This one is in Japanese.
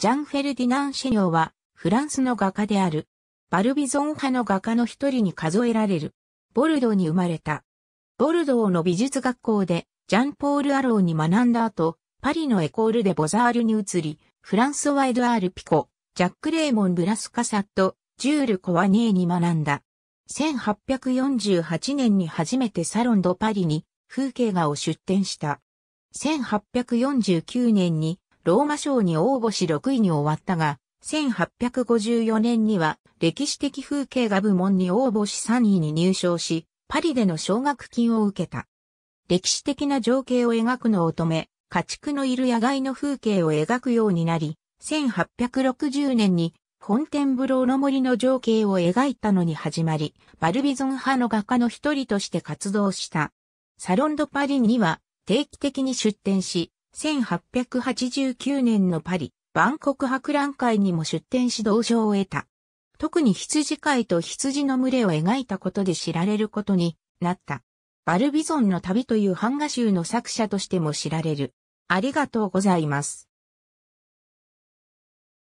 ジャン・フェルディナン・シェニョは、フランスの画家である。バルビゾン派の画家の一人に数えられる。ボルドーに生まれた。ボルドーの美術学校で、ジャン・ポール・アローに学んだ後、パリのエコールでボザールに移り、フランスワ・エドアール・ピコ、ジャック・レーモン・ブラスカサット、ジュール・コワニエに学んだ。1848年に初めてサロン・ド・パリに風景画を出展した。1849年にローマ賞に応募し6位に終わったが、1854年には歴史的風景画部門に応募し3位に入賞し、パリでの奨学金を受けた。歴史的な情景を描くのを止め、家畜のいる野外の風景を描くようになり、1860年にフォンテンブローの森の情景を描いたのに始まり、バルビゾン派の画家の一人として活動した。サロンドパリには定期的に出展し、1889年のパリ、万国博覧会にも出展し同賞を得た。特に羊飼いと羊の群れを描いたことで知られることになった。バルビゾンの旅という版画集の作者としても知られる。ありがとうございます。